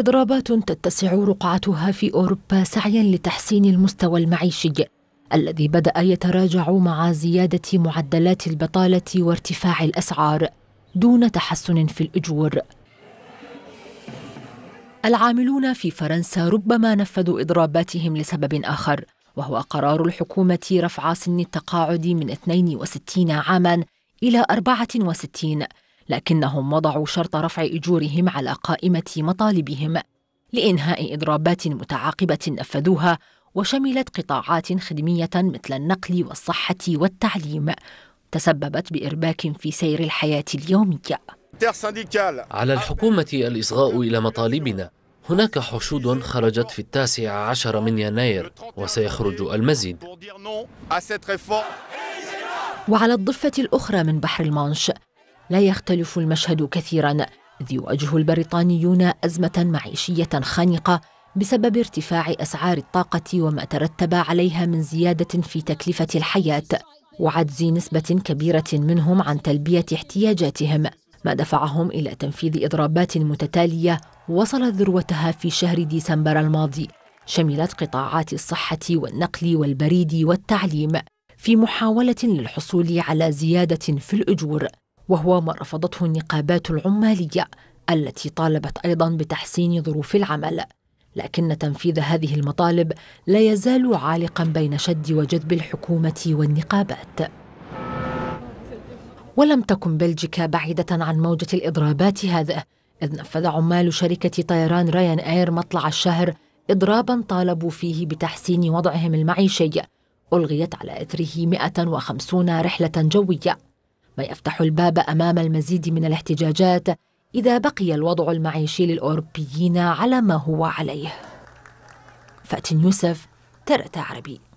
إضرابات تتسع رقعتها في أوروبا سعيا لتحسين المستوى المعيشي الذي بدأ يتراجع مع زيادة معدلات البطالة وارتفاع الأسعار دون تحسن في الأجور العاملون في فرنسا ربما نفذوا إضراباتهم لسبب آخر وهو قرار الحكومة رفع سن التقاعد من 62 عاما إلى 64 لكنهم وضعوا شرط رفع اجورهم على قائمه مطالبهم لانهاء اضرابات متعاقبه نفذوها وشملت قطاعات خدميه مثل النقل والصحه والتعليم تسببت بارباك في سير الحياه اليوميه على الحكومه الاصغاء الى مطالبنا هناك حشود خرجت في التاسع عشر من يناير وسيخرج المزيد وعلى الضفه الاخرى من بحر المانش لا يختلف المشهد كثيرا إذ يواجه البريطانيون أزمة معيشية خانقة بسبب ارتفاع أسعار الطاقة وما ترتب عليها من زيادة في تكلفة الحياة وعجز نسبة كبيرة منهم عن تلبية احتياجاتهم ما دفعهم إلى تنفيذ إضرابات متتالية وصلت ذروتها في شهر ديسمبر الماضي شملت قطاعات الصحة والنقل والبريد والتعليم في محاولة للحصول على زيادة في الأجور وهو ما رفضته النقابات العماليه التي طالبت ايضا بتحسين ظروف العمل لكن تنفيذ هذه المطالب لا يزال عالقا بين شد وجذب الحكومه والنقابات ولم تكن بلجيكا بعيده عن موجه الاضرابات هذه اذ نفذ عمال شركه طيران رايان اير مطلع الشهر اضرابا طالبوا فيه بتحسين وضعهم المعيشي الغيت على اثره 150 رحله جويه ويفتح الباب امام المزيد من الاحتجاجات اذا بقي الوضع المعيشي للاوروبيين على ما هو عليه فاتن يوسف ترى عربي